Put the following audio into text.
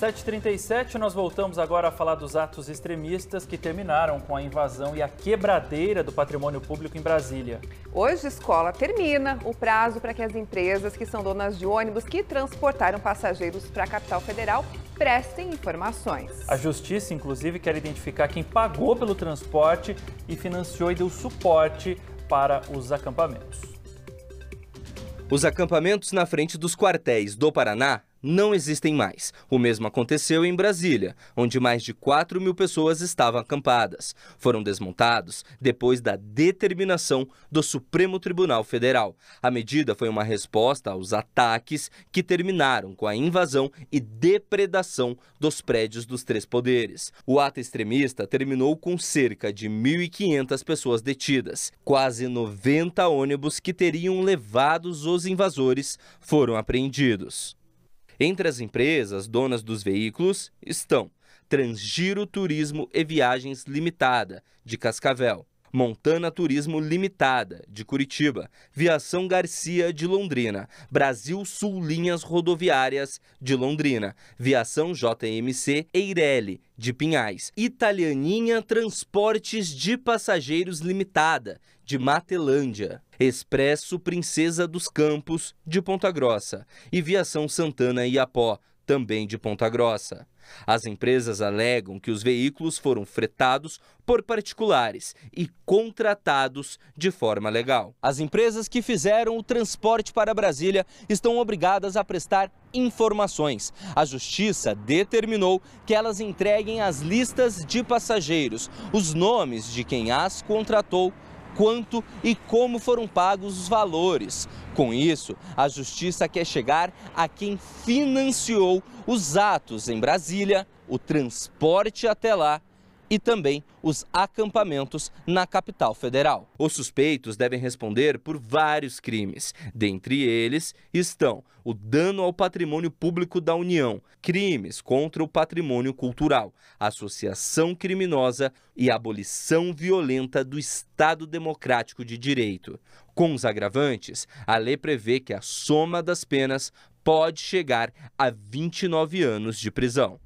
7h37, nós voltamos agora a falar dos atos extremistas que terminaram com a invasão e a quebradeira do patrimônio público em Brasília. Hoje, a escola termina o prazo para que as empresas que são donas de ônibus que transportaram passageiros para a capital federal prestem informações. A justiça, inclusive, quer identificar quem pagou pelo transporte e financiou e deu suporte para os acampamentos. Os acampamentos na frente dos quartéis do Paraná não existem mais. O mesmo aconteceu em Brasília, onde mais de 4 mil pessoas estavam acampadas. Foram desmontados depois da determinação do Supremo Tribunal Federal. A medida foi uma resposta aos ataques que terminaram com a invasão e depredação dos prédios dos três poderes. O ato extremista terminou com cerca de 1.500 pessoas detidas. Quase 90 ônibus que teriam levado os invasores foram apreendidos. Entre as empresas donas dos veículos estão Transgiro Turismo e Viagens Limitada, de Cascavel. Montana Turismo Limitada, de Curitiba, Viação Garcia, de Londrina, Brasil Sul Linhas Rodoviárias, de Londrina, Viação JMC Eireli, de Pinhais, Italianinha Transportes de Passageiros Limitada, de Matelândia, Expresso Princesa dos Campos, de Ponta Grossa, e Viação Santana e Apo também de Ponta Grossa. As empresas alegam que os veículos foram fretados por particulares e contratados de forma legal. As empresas que fizeram o transporte para Brasília estão obrigadas a prestar informações. A justiça determinou que elas entreguem as listas de passageiros, os nomes de quem as contratou quanto e como foram pagos os valores. Com isso, a justiça quer chegar a quem financiou os atos em Brasília, o transporte até lá e também os acampamentos na capital federal. Os suspeitos devem responder por vários crimes. Dentre eles estão o dano ao patrimônio público da União, crimes contra o patrimônio cultural, associação criminosa e abolição violenta do Estado Democrático de Direito. Com os agravantes, a lei prevê que a soma das penas pode chegar a 29 anos de prisão.